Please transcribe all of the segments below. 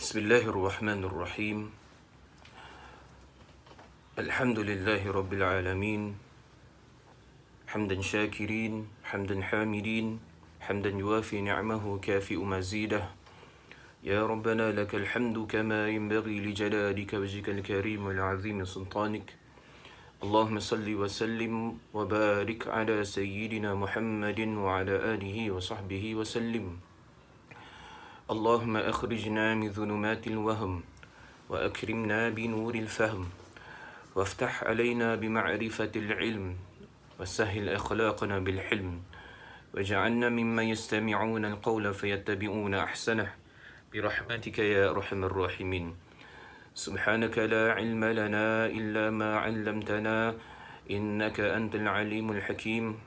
بسم الله الرحمن الرحيم الحمد لله رب العالمين حمدا شاكرين حمدا حامدين حمدا يوافي نعمه كافئ مزيده يا ربنا لك الحمد كما ينبغي لجلالك وجهك الكريم والعظيم سلطانك اللهم صل وسلم وبارك على سيدنا محمد وعلى آله وصحبه وسلم اللهم أخرجنا من ظلمات الوهم وأكرمنا بنور الفهم وافتح علينا بمعرفة العلم وسهل أخلاقنا بالحلم واجعلنا ممن يستمعون القول فيتبعون أحسنه برحمتك يا أرحم الراحمين سبحانك لا علم لنا إلا ما علمتنا إنك أنت العليم الحكيم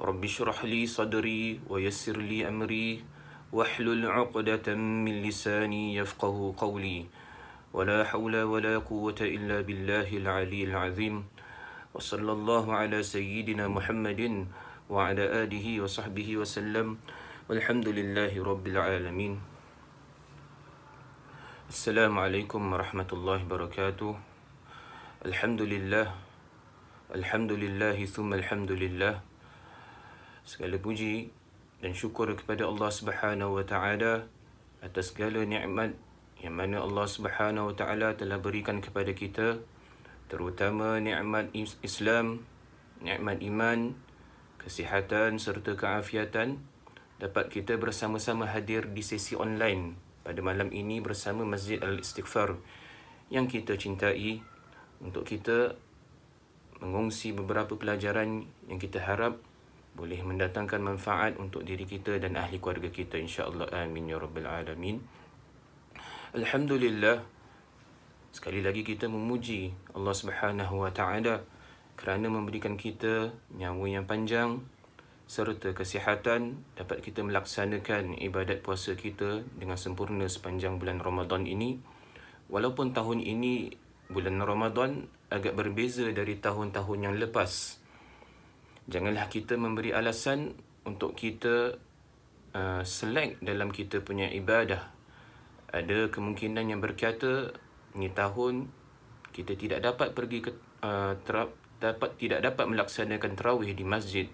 رب اشرح لي صدري ويسر لي أمري واحلل عقدة من لساني يفقه قولي ولا حول ولا قوة إلا بالله العلي العظيم وصلى الله على سيدنا محمد وعلى آله وصحبه وسلم والحمد لله رب العالمين السلام عليكم ورحمة الله وبركاته الحمد لله الحمد لله ثم الحمد لله segala puji dan syukur kepada Allah Subhanahu Wa Taala atas segala nikmat yang mana Allah Subhanahu Wa Taala telah berikan kepada kita terutama nikmat Islam, nikmat iman, kesihatan serta keafiatan dapat kita bersama-sama hadir di sesi online pada malam ini bersama Masjid Al-Istighfar yang kita cintai untuk kita mengungsi beberapa pelajaran yang kita harap boleh mendatangkan manfaat untuk diri kita dan ahli keluarga kita insya-Allah amin ya rabbal alamin alhamdulillah sekali lagi kita memuji Allah Subhanahu wa taala kerana memberikan kita nyawa yang panjang serta kesihatan dapat kita melaksanakan ibadat puasa kita dengan sempurna sepanjang bulan Ramadan ini walaupun tahun ini bulan Ramadan agak berbeza dari tahun-tahun yang lepas janganlah kita memberi alasan untuk kita uh, select dalam kita punya ibadah. Ada kemungkinan yang berkata ni tahun kita tidak dapat pergi ke uh, tra- dapat tidak dapat melaksanakan terawih di masjid.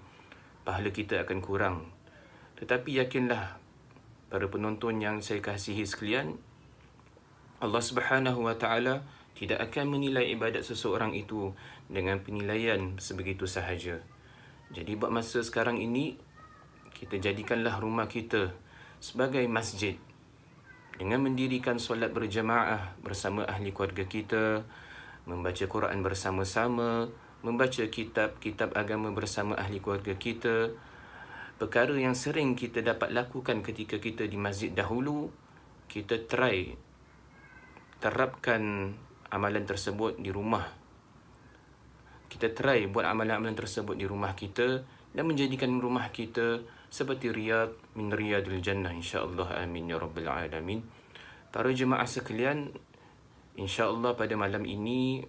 Pahala kita akan kurang. Tetapi yakinlah para penonton yang saya kasihi sekalian Allah Subhanahu wa taala tidak akan menilai ibadat seseorang itu dengan penilaian sebegitu sahaja. Jadi buat masa sekarang ini kita jadikanlah rumah kita sebagai masjid dengan mendirikan solat berjemaah bersama ahli keluarga kita, membaca Quran bersama-sama, membaca kitab-kitab agama bersama ahli keluarga kita. Perkara yang sering kita dapat lakukan ketika kita di masjid dahulu, kita try terapkan amalan tersebut di rumah kita try buat amalan-amalan tersebut di rumah kita dan menjadikan rumah kita seperti riad min riyadil jannah insyaallah amin ya rabbil alamin para jemaah sekalian insyaallah pada malam ini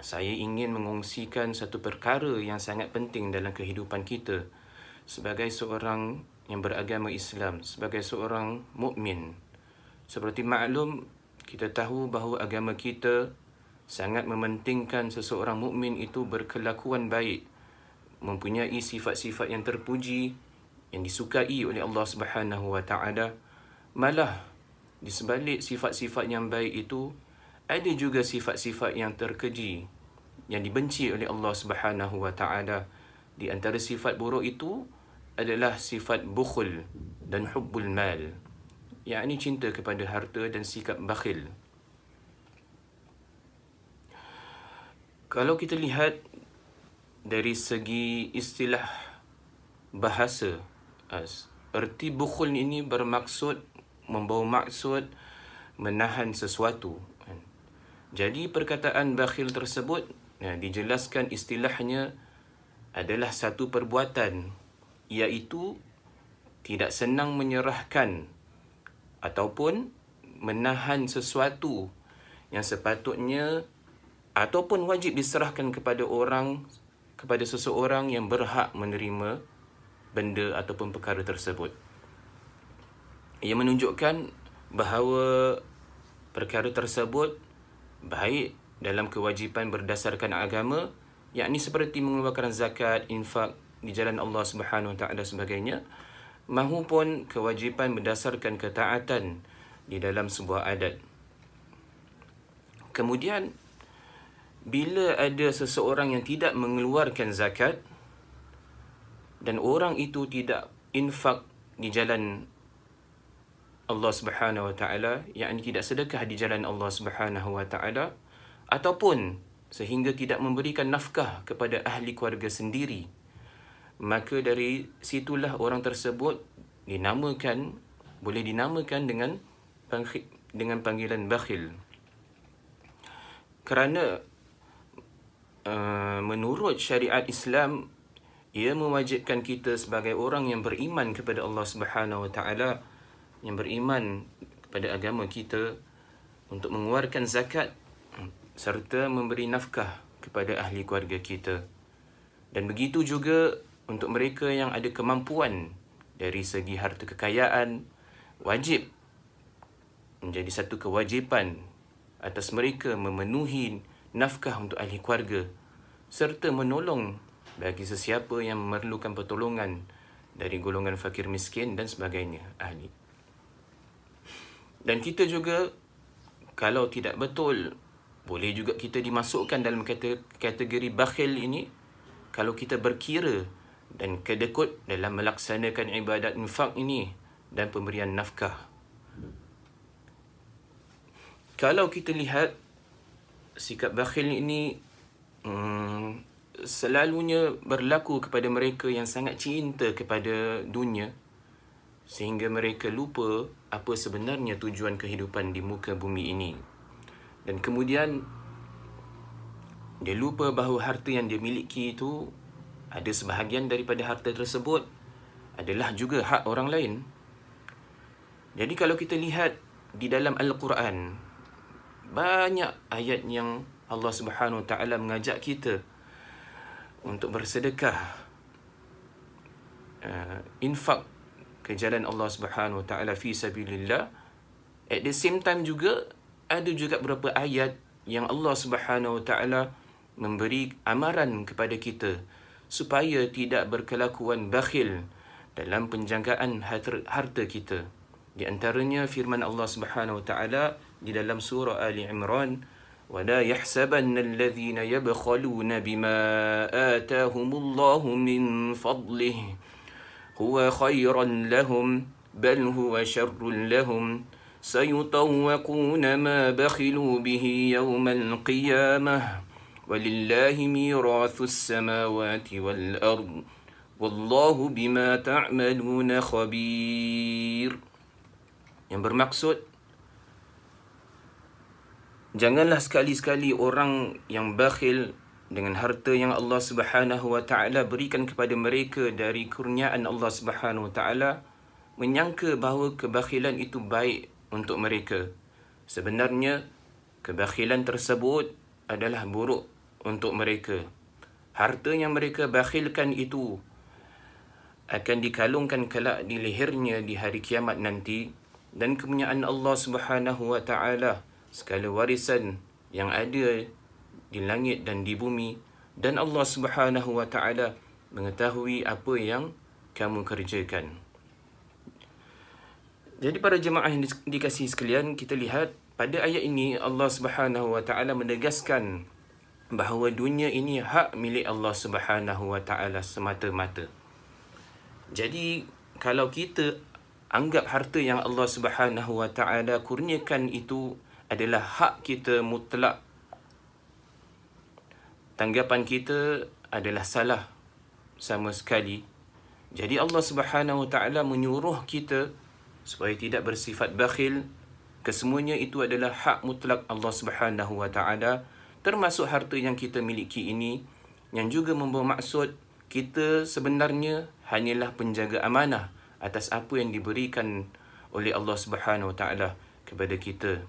saya ingin mengungsikan satu perkara yang sangat penting dalam kehidupan kita sebagai seorang yang beragama Islam sebagai seorang mukmin seperti maklum kita tahu bahawa agama kita sangat mementingkan seseorang mukmin itu berkelakuan baik mempunyai sifat-sifat yang terpuji yang disukai oleh Allah Subhanahu wa taala malah di sebalik sifat-sifat yang baik itu ada juga sifat-sifat yang terkeji yang dibenci oleh Allah Subhanahu wa taala di antara sifat buruk itu adalah sifat bukhul dan hubbul mal yakni cinta kepada harta dan sikap bakhil kalau kita lihat dari segi istilah bahasa as ah, erti bukhul ini bermaksud membawa maksud menahan sesuatu kan. jadi perkataan bakhil tersebut ya, dijelaskan istilahnya adalah satu perbuatan iaitu tidak senang menyerahkan ataupun menahan sesuatu yang sepatutnya ataupun wajib diserahkan kepada orang kepada seseorang yang berhak menerima benda ataupun perkara tersebut. Ia menunjukkan bahawa perkara tersebut baik dalam kewajipan berdasarkan agama yakni seperti mengeluarkan zakat, infak di jalan Allah Subhanahu Wa Taala sebagainya mahupun kewajipan berdasarkan ketaatan di dalam sebuah adat. Kemudian bila ada seseorang yang tidak mengeluarkan zakat dan orang itu tidak infak di jalan Allah Subhanahu Wa Taala yakni tidak sedekah di jalan Allah Subhanahu Wa Taala ataupun sehingga tidak memberikan nafkah kepada ahli keluarga sendiri maka dari situlah orang tersebut dinamakan boleh dinamakan dengan dengan panggilan bakhil kerana Uh, menurut syariat Islam ia mewajibkan kita sebagai orang yang beriman kepada Allah Subhanahu Wa Taala yang beriman kepada agama kita untuk mengeluarkan zakat serta memberi nafkah kepada ahli keluarga kita dan begitu juga untuk mereka yang ada kemampuan dari segi harta kekayaan wajib menjadi satu kewajipan atas mereka memenuhi nafkah untuk ahli keluarga serta menolong bagi sesiapa yang memerlukan pertolongan dari golongan fakir miskin dan sebagainya ahli dan kita juga kalau tidak betul boleh juga kita dimasukkan dalam kategori bakhil ini kalau kita berkira dan kedekut dalam melaksanakan ibadat infak ini dan pemberian nafkah kalau kita lihat sikap bakhil ini um, hmm, selalunya berlaku kepada mereka yang sangat cinta kepada dunia sehingga mereka lupa apa sebenarnya tujuan kehidupan di muka bumi ini dan kemudian dia lupa bahawa harta yang dia miliki itu ada sebahagian daripada harta tersebut adalah juga hak orang lain jadi kalau kita lihat di dalam al-Quran banyak ayat yang Allah Subhanahu Wa Taala mengajak kita untuk bersedekah uh, infak ke jalan Allah Subhanahu Wa Taala fi sabilillah at the same time juga ada juga beberapa ayat yang Allah Subhanahu Wa Taala memberi amaran kepada kita supaya tidak berkelakuan bakhil dalam penjagaan harta kita di antaranya firman Allah Subhanahu Wa Taala di dalam surah Ali Imran ولا يحسبن الذين يبخلون بما آتاهم الله من فضله هو خيرا لهم بل هو شر لهم سيطوقون ما بخلوا به يوم القيامة ولله ميراث السماوات والأرض والله بما تعملون خبير yang bermaksud Janganlah sekali-sekali orang yang bakhil dengan harta yang Allah Subhanahu wa taala berikan kepada mereka dari kurniaan Allah Subhanahu wa taala menyangka bahawa kebakhilan itu baik untuk mereka. Sebenarnya kebakhilan tersebut adalah buruk untuk mereka. Harta yang mereka bakhilkan itu akan dikalungkan kelak di lehernya di hari kiamat nanti dan kemuliaan Allah Subhanahu wa taala segala warisan yang ada di langit dan di bumi dan Allah Subhanahu wa taala mengetahui apa yang kamu kerjakan. Jadi para jemaah yang dikasihi sekalian, kita lihat pada ayat ini Allah Subhanahu wa taala menegaskan bahawa dunia ini hak milik Allah Subhanahu wa taala semata-mata. Jadi kalau kita anggap harta yang Allah Subhanahu wa taala kurniakan itu adalah hak kita mutlak. Tanggapan kita adalah salah sama sekali. Jadi Allah Subhanahu Wa Taala menyuruh kita supaya tidak bersifat bakhil. Kesemuanya itu adalah hak mutlak Allah Subhanahu Wa Taala termasuk harta yang kita miliki ini yang juga membawa maksud kita sebenarnya hanyalah penjaga amanah atas apa yang diberikan oleh Allah Subhanahu Wa Taala kepada kita.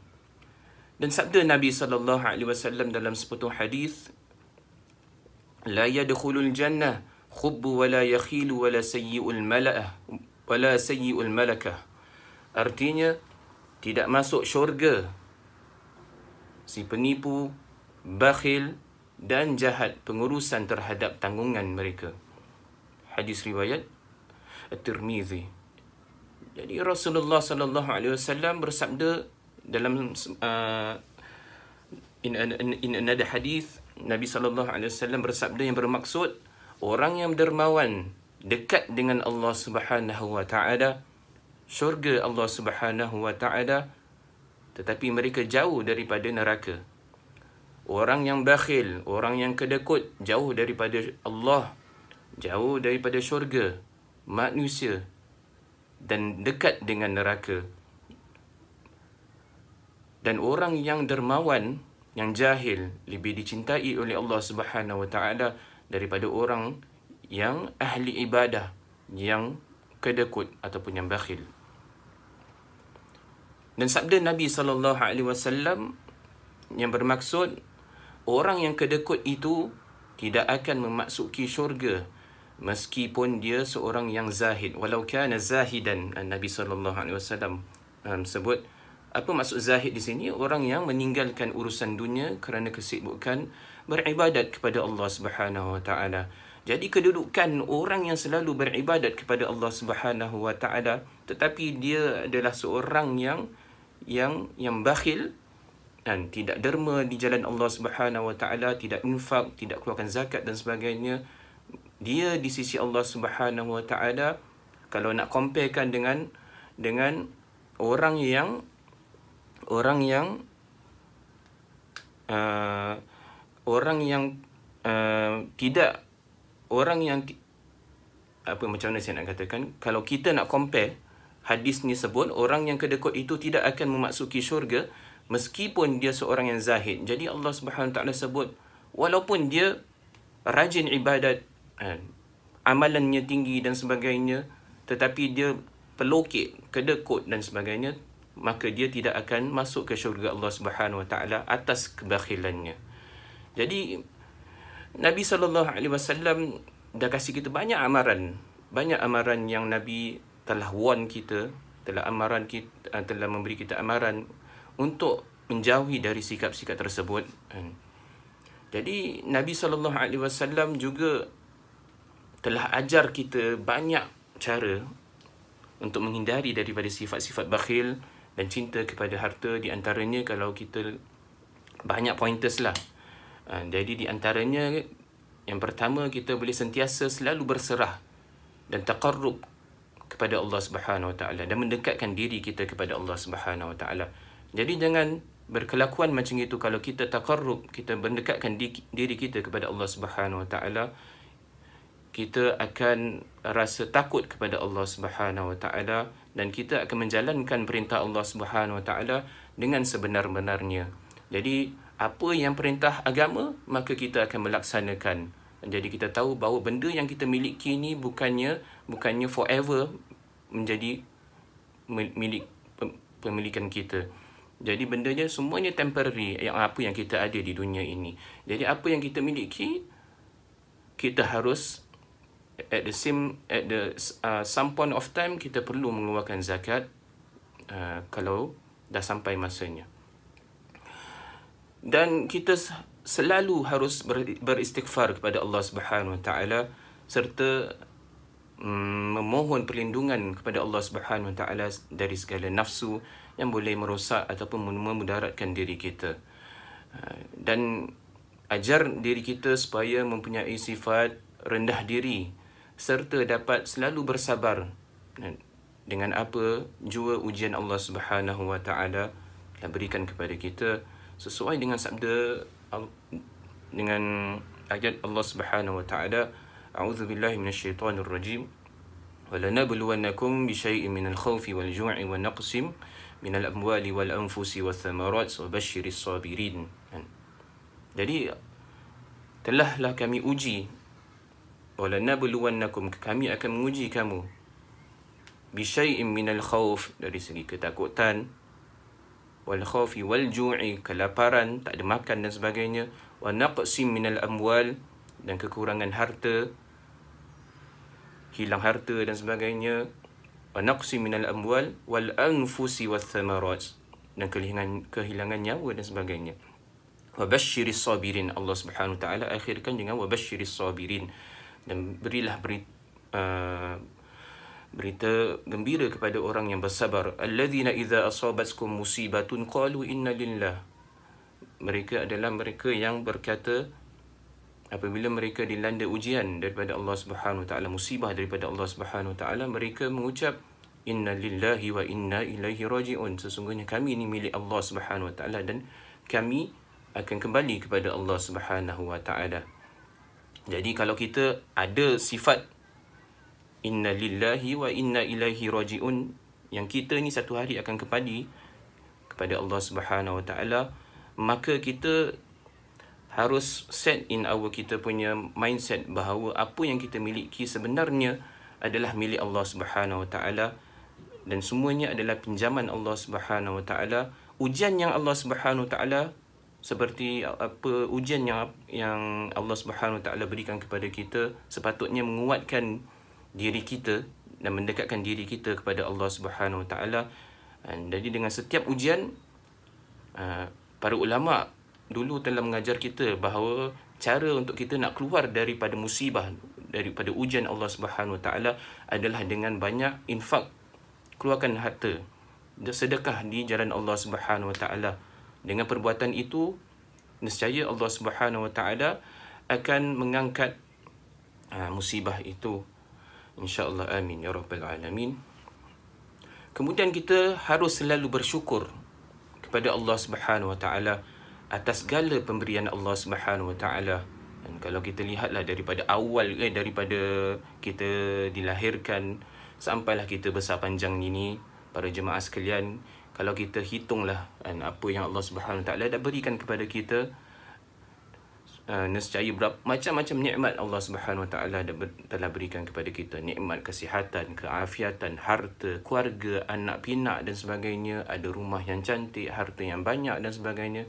Dan sabda Nabi sallallahu alaihi wasallam dalam sepotong hadis la yadkhulul jannah khubbu wala yakhilu wala sayyi'ul mala'ah wala sayyi'ul malakah. Artinya tidak masuk syurga si penipu, bakhil dan jahat pengurusan terhadap tanggungan mereka. Hadis riwayat At-Tirmizi. Jadi Rasulullah sallallahu alaihi wasallam bersabda dalam uh, in, in, in another hadith Nabi sallallahu alaihi wasallam bersabda yang bermaksud orang yang dermawan dekat dengan Allah Subhanahu wa taala syurga Allah Subhanahu wa taala tetapi mereka jauh daripada neraka orang yang bakhil orang yang kedekut jauh daripada Allah jauh daripada syurga manusia dan dekat dengan neraka dan orang yang dermawan yang jahil lebih dicintai oleh Allah Subhanahu wa taala daripada orang yang ahli ibadah yang kedekut ataupun yang bakhil dan sabda Nabi sallallahu alaihi wasallam yang bermaksud orang yang kedekut itu tidak akan memasuki syurga meskipun dia seorang yang zahid walau kana zahidan Nabi sallallahu alaihi wasallam um, sebut apa maksud zahid di sini? Orang yang meninggalkan urusan dunia kerana kesibukan beribadat kepada Allah Subhanahu Wa Taala. Jadi kedudukan orang yang selalu beribadat kepada Allah Subhanahu Wa Taala tetapi dia adalah seorang yang yang yang bakhil dan tidak derma di jalan Allah Subhanahu Wa Taala, tidak infak, tidak keluarkan zakat dan sebagainya. Dia di sisi Allah Subhanahu Wa Taala kalau nak comparekan dengan dengan orang yang orang yang uh, orang yang uh, tidak orang yang apa macam mana saya nak katakan kalau kita nak compare hadis ni sebut orang yang kedekut itu tidak akan memasuki syurga meskipun dia seorang yang zahid jadi Allah Subhanahu taala sebut walaupun dia rajin ibadat uh, amalannya tinggi dan sebagainya tetapi dia pelokit kedekut dan sebagainya maka dia tidak akan masuk ke syurga Allah Subhanahu Wa Taala atas kebakhilannya. Jadi Nabi sallallahu alaihi wasallam dah kasih kita banyak amaran. Banyak amaran yang Nabi telah warn kita, telah amaran kita eh, telah memberi kita amaran untuk menjauhi dari sikap-sikap tersebut. Hmm. Jadi Nabi sallallahu alaihi wasallam juga telah ajar kita banyak cara untuk menghindari daripada sifat-sifat bakhil dan cinta kepada harta di antaranya kalau kita banyak pointers lah uh, jadi di antaranya yang pertama kita boleh sentiasa selalu berserah dan taqarrub kepada Allah Subhanahu Wa Taala dan mendekatkan diri kita kepada Allah Subhanahu Wa Taala. Jadi jangan berkelakuan macam itu kalau kita taqarrub, kita mendekatkan diri kita kepada Allah Subhanahu Wa Taala, kita akan rasa takut kepada Allah Subhanahu Wa Taala dan kita akan menjalankan perintah Allah Subhanahu Wa Taala dengan sebenar-benarnya. Jadi apa yang perintah agama maka kita akan melaksanakan. Jadi kita tahu bahawa benda yang kita miliki ini bukannya bukannya forever menjadi milik pemilikan kita. Jadi benda bendanya semuanya temporary yang apa yang kita ada di dunia ini. Jadi apa yang kita miliki kita harus at the same at the uh, some point of time kita perlu mengeluarkan zakat uh, kalau dah sampai masanya dan kita selalu harus beristighfar kepada Allah Subhanahu Wa Taala serta mm, memohon perlindungan kepada Allah Subhanahu Wa Taala dari segala nafsu yang boleh merosak ataupun memudaratkan diri kita uh, dan ajar diri kita supaya mempunyai sifat rendah diri serta dapat selalu bersabar dengan apa jua ujian Allah Subhanahu wa taala telah berikan kepada kita sesuai dengan sabda dengan ayat Allah Subhanahu wa taala a'udzu billahi minasyaitonir wal ولنبلونكم بشيء من الخوف والجوع والنقص من الأموال والأنفس والثمرات وبشر الصابرين Jadi, telahlah kami uji walanabluwannakum kami akan menguji kamu bisyai'in minal khauf dari segi ketakutan wal khaufi wal ju'i kelaparan tak ada makan dan sebagainya wa naqsim minal amwal dan kekurangan harta hilang harta dan sebagainya wa naqsim minal amwal wal anfusi was thamarat dan kehilangan kehilangan nyawa dan sebagainya wa basyiris sabirin Allah Subhanahu taala akhirkan dengan wa basyiris sabirin dan berilah berita uh, berita gembira kepada orang yang bersabar alladhina idza asabatkum musibatun qalu inna lillah mereka adalah mereka yang berkata apabila mereka dilanda ujian daripada Allah Subhanahu taala musibah daripada Allah Subhanahu taala mereka mengucap inna lillahi wa inna ilaihi rajiun sesungguhnya kami ini milik Allah Subhanahu taala dan kami akan kembali kepada Allah Subhanahu wa taala jadi kalau kita ada sifat inna lillahi wa inna ilaihi rajiun yang kita ni satu hari akan kepadi kepada Allah Subhanahu Wa Taala maka kita harus set in our kita punya mindset bahawa apa yang kita miliki sebenarnya adalah milik Allah Subhanahu Wa Taala dan semuanya adalah pinjaman Allah Subhanahu Wa Taala ujian yang Allah Subhanahu Wa Taala seperti uh, apa ujian yang yang Allah Subhanahu Wa Taala berikan kepada kita sepatutnya menguatkan diri kita dan mendekatkan diri kita kepada Allah Subhanahu Wa Taala jadi dengan setiap ujian uh, para ulama dulu telah mengajar kita bahawa cara untuk kita nak keluar daripada musibah daripada ujian Allah Subhanahu Wa Taala adalah dengan banyak infak keluarkan harta sedekah di jalan Allah Subhanahu Wa Taala dengan perbuatan itu, nescaya Allah Subhanahu Wa Taala akan mengangkat uh, musibah itu. InsyaAllah amin ya rabbal alamin. Kemudian kita harus selalu bersyukur kepada Allah Subhanahu Wa Taala atas segala pemberian Allah Subhanahu Wa Taala. Dan kalau kita lihatlah daripada awal eh, daripada kita dilahirkan sampailah kita besar panjang ini para jemaah sekalian kalau kita hitunglah kan, apa yang Allah Subhanahu taala dah berikan kepada kita uh, nescaya berapa macam-macam nikmat Allah Subhanahu Wa taala telah berikan kepada kita nikmat kesihatan keafiatan harta keluarga anak pinak dan sebagainya ada rumah yang cantik harta yang banyak dan sebagainya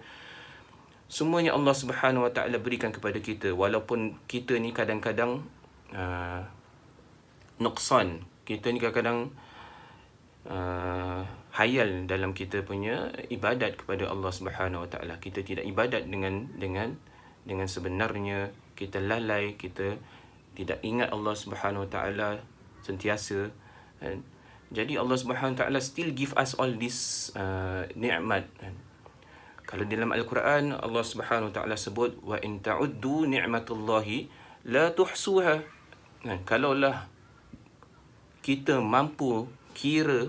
semuanya Allah Subhanahu Wa taala berikan kepada kita walaupun kita ni kadang-kadang uh, nuksan kita ni kadang-kadang eh, hayal dalam kita punya ibadat kepada Allah Subhanahu Wa Taala. Kita tidak ibadat dengan dengan dengan sebenarnya kita lalai, kita tidak ingat Allah Subhanahu Wa Taala sentiasa. Eh, jadi Allah Subhanahu Wa Taala still give us all this uh, nikmat. Eh, kalau dalam Al-Quran Allah Subhanahu Wa Taala sebut wa in ta'uddu ni'matallahi la tuhsuha. kalaulah kita mampu kira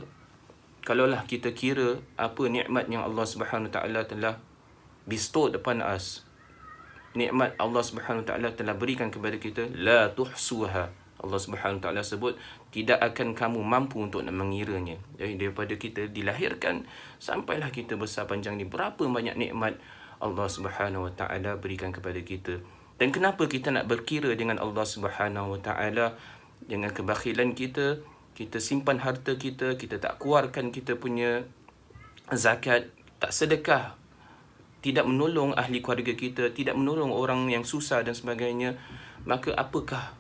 kalaulah kita kira apa nikmat yang Allah Subhanahu Wa Taala telah bestowed upon us nikmat Allah Subhanahu Wa Taala telah berikan kepada kita la tuhsuha Allah Subhanahu Wa Taala sebut tidak akan kamu mampu untuk nak mengiranya jadi daripada kita dilahirkan sampailah kita besar panjang ni berapa banyak nikmat Allah Subhanahu Wa Taala berikan kepada kita dan kenapa kita nak berkira dengan Allah Subhanahu Wa Taala dengan kebakhilan kita kita simpan harta kita, kita tak keluarkan kita punya zakat, tak sedekah, tidak menolong ahli keluarga kita, tidak menolong orang yang susah dan sebagainya, maka apakah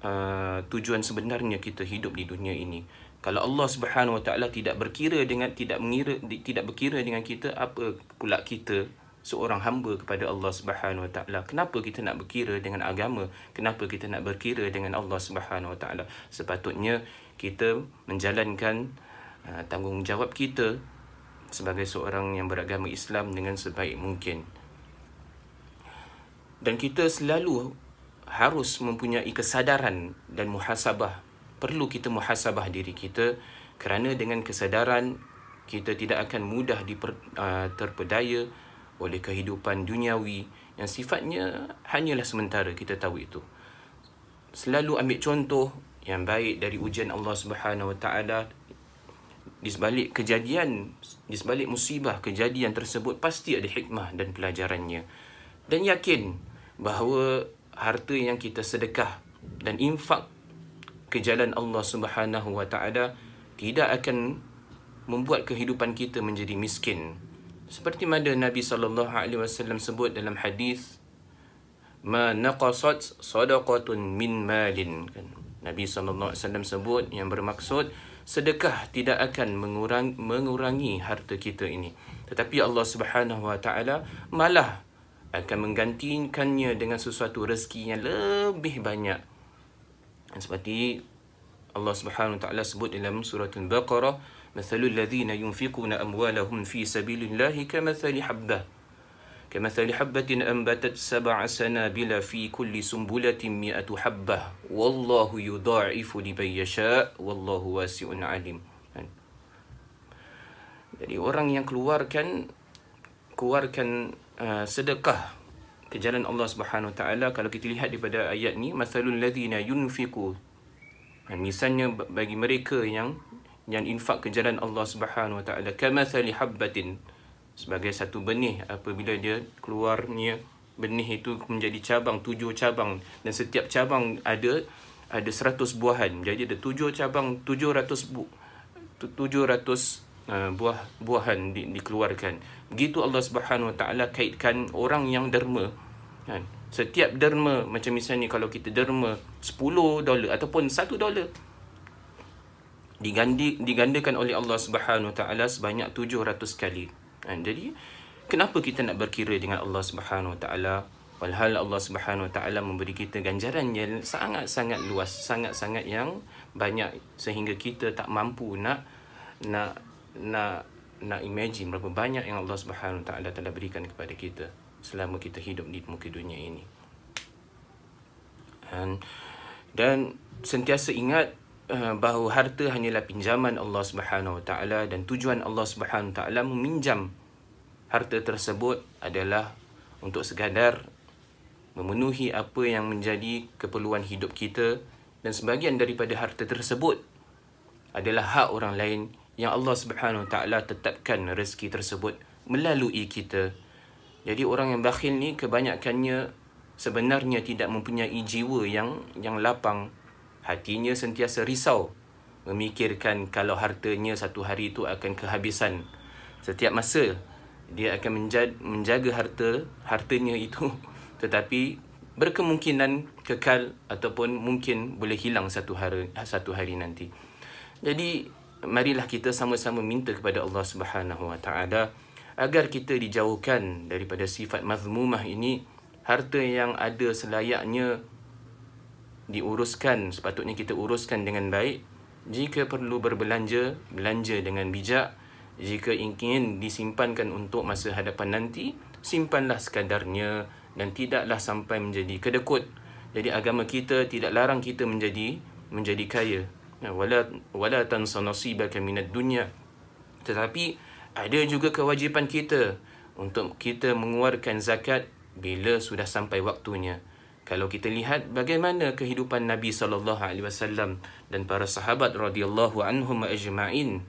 uh, tujuan sebenarnya kita hidup di dunia ini? Kalau Allah Subhanahu Wa Taala tidak berkira dengan tidak mengira tidak berkira dengan kita apa pula kita seorang hamba kepada Allah Subhanahu Wa Taala. Kenapa kita nak berkira dengan agama? Kenapa kita nak berkira dengan Allah Subhanahu Wa Taala? Sepatutnya kita menjalankan uh, tanggungjawab kita sebagai seorang yang beragama Islam dengan sebaik mungkin. Dan kita selalu harus mempunyai kesadaran dan muhasabah. Perlu kita muhasabah diri kita kerana dengan kesadaran kita tidak akan mudah diper, uh, terpedaya oleh kehidupan duniawi yang sifatnya hanyalah sementara kita tahu itu selalu ambil contoh yang baik dari ujian Allah Subhanahu Wa Taala di sebalik kejadian di sebalik musibah kejadian tersebut pasti ada hikmah dan pelajarannya dan yakin bahawa harta yang kita sedekah dan infak ke jalan Allah Subhanahu Wa Taala tidak akan membuat kehidupan kita menjadi miskin seperti mana Nabi sallallahu alaihi wasallam sebut dalam hadis ma naqasat sadaqatun min malin kan? Nabi sallallahu alaihi wasallam sebut yang bermaksud sedekah tidak akan mengurangi, mengurangi harta kita ini tetapi Allah Subhanahu wa taala malah akan menggantikannya dengan sesuatu rezeki yang lebih banyak seperti Allah Subhanahu wa taala sebut dalam surah al-baqarah مثل الذين ينفقون أموالهم في سبيل الله كمثل حبة كمثل حبة أنبتت سبع سنابل في كل سنبلة مئة حبة والله يضاعف لمن يشاء والله واسع عليم Jadi orang yang keluarkan keluarkan uh, sedekah ke jalan Allah Subhanahu taala kalau kita lihat daripada ayat ni masalul ladzina yunfiqu misalnya bagi mereka yang yang infak ke jalan Allah Subhanahu Wa Taala kamathali habbatin sebagai satu benih apabila dia keluarnya benih itu menjadi cabang tujuh cabang dan setiap cabang ada ada seratus buahan jadi ada tujuh cabang tujuh ratus bu tujuh ratus uh, buah buahan di, dikeluarkan begitu Allah Subhanahu Wa Taala kaitkan orang yang derma kan setiap derma macam misalnya kalau kita derma sepuluh dolar ataupun satu dolar diganti digandakan oleh Allah Subhanahu taala sebanyak 700 kali. Dan ha, jadi kenapa kita nak berkira dengan Allah Subhanahu taala walhal Allah Subhanahu taala memberi kita ganjaran yang sangat-sangat luas, sangat-sangat yang banyak sehingga kita tak mampu nak nak nak nak imagine berapa banyak yang Allah Subhanahu taala telah berikan kepada kita selama kita hidup di muka dunia ini. Dan dan sentiasa ingat Eh, bahawa harta hanyalah pinjaman Allah Subhanahu Wa Taala dan tujuan Allah Subhanahu Wa Taala meminjam harta tersebut adalah untuk sekadar memenuhi apa yang menjadi keperluan hidup kita dan sebahagian daripada harta tersebut adalah hak orang lain yang Allah Subhanahu Wa Taala tetapkan rezeki tersebut melalui kita. Jadi orang yang bakhil ni kebanyakannya sebenarnya tidak mempunyai jiwa yang yang lapang hatinya sentiasa risau memikirkan kalau hartanya satu hari itu akan kehabisan setiap masa dia akan menjaga harta hartanya itu tetapi berkemungkinan kekal ataupun mungkin boleh hilang satu hari satu hari nanti jadi marilah kita sama-sama minta kepada Allah Subhanahu Wa Taala agar kita dijauhkan daripada sifat mazmumah ini harta yang ada selayaknya diuruskan sepatutnya kita uruskan dengan baik jika perlu berbelanja belanja dengan bijak jika ingin disimpankan untuk masa hadapan nanti simpanlah sekadarnya dan tidaklah sampai menjadi kedekut jadi agama kita tidak larang kita menjadi menjadi kaya ya, wala wala tansa nasibaka minad dunya tetapi ada juga kewajipan kita untuk kita mengeluarkan zakat bila sudah sampai waktunya. Kalau kita lihat bagaimana kehidupan Nabi sallallahu alaihi wasallam dan para sahabat radhiyallahu anhum ajma'in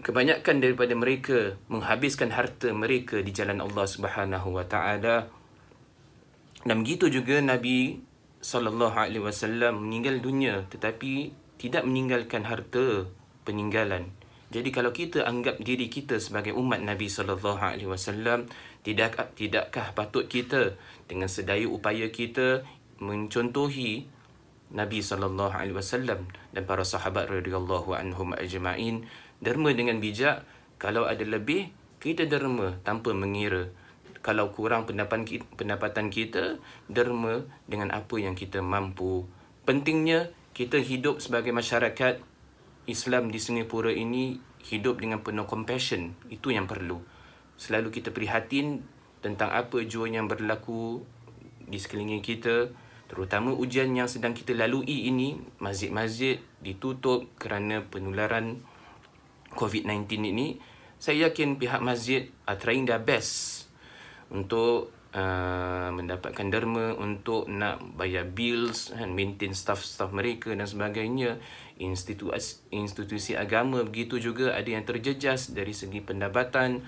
kebanyakan daripada mereka menghabiskan harta mereka di jalan Allah Subhanahu wa taala dan begitu juga Nabi sallallahu alaihi wasallam meninggal dunia tetapi tidak meninggalkan harta peninggalan. Jadi kalau kita anggap diri kita sebagai umat Nabi sallallahu alaihi wasallam tidak tidakkah patut kita dengan sedaya upaya kita mencontohi Nabi sallallahu alaihi wasallam dan para sahabat radhiyallahu anhum ajmain derma dengan bijak kalau ada lebih kita derma tanpa mengira kalau kurang pendapatan kita, pendapatan kita derma dengan apa yang kita mampu pentingnya kita hidup sebagai masyarakat Islam di Singapura ini hidup dengan penuh compassion itu yang perlu selalu kita prihatin tentang apa jua yang berlaku di sekeliling kita terutama ujian yang sedang kita lalui ini masjid-masjid ditutup kerana penularan COVID-19 ini saya yakin pihak masjid are trying their best untuk uh, mendapatkan derma untuk nak bayar bills and maintain staff-staff mereka dan sebagainya institusi institusi agama begitu juga ada yang terjejas dari segi pendapatan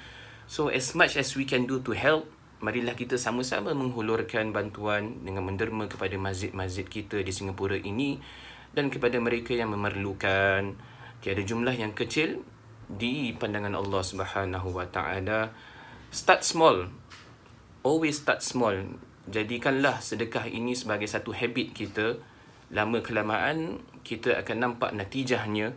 So as much as we can do to help, marilah kita sama-sama menghulurkan bantuan dengan menderma kepada masjid-masjid kita di Singapura ini dan kepada mereka yang memerlukan. Tiada jumlah yang kecil di pandangan Allah Subhanahu Wa Taala. Start small. Always start small. Jadikanlah sedekah ini sebagai satu habit kita. Lama kelamaan kita akan nampak natijahnya.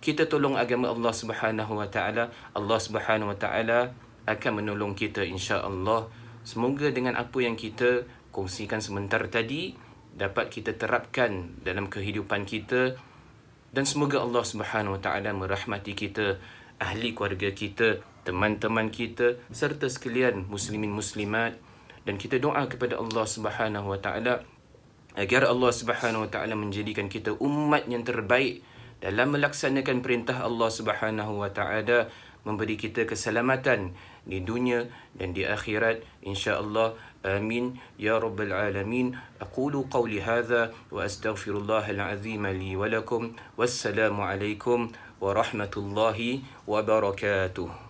Kita tolong agama Allah Subhanahu Wa Taala. Allah Subhanahu Wa Taala akan menolong kita insya-Allah. Semoga dengan apa yang kita kongsikan sebentar tadi dapat kita terapkan dalam kehidupan kita dan semoga Allah Subhanahu Wa Taala merahmati kita, ahli keluarga kita, teman-teman kita serta sekalian muslimin muslimat dan kita doa kepada Allah Subhanahu Wa Taala agar Allah Subhanahu Wa Taala menjadikan kita umat yang terbaik dalam melaksanakan perintah Allah Subhanahu Wa Taala memberi kita keselamatan di dunia dan di akhirat insya آمين يا رب العالمين أقول قولي هذا وأستغفر الله العظيم لي ولكم والسلام عليكم ورحمة الله وبركاته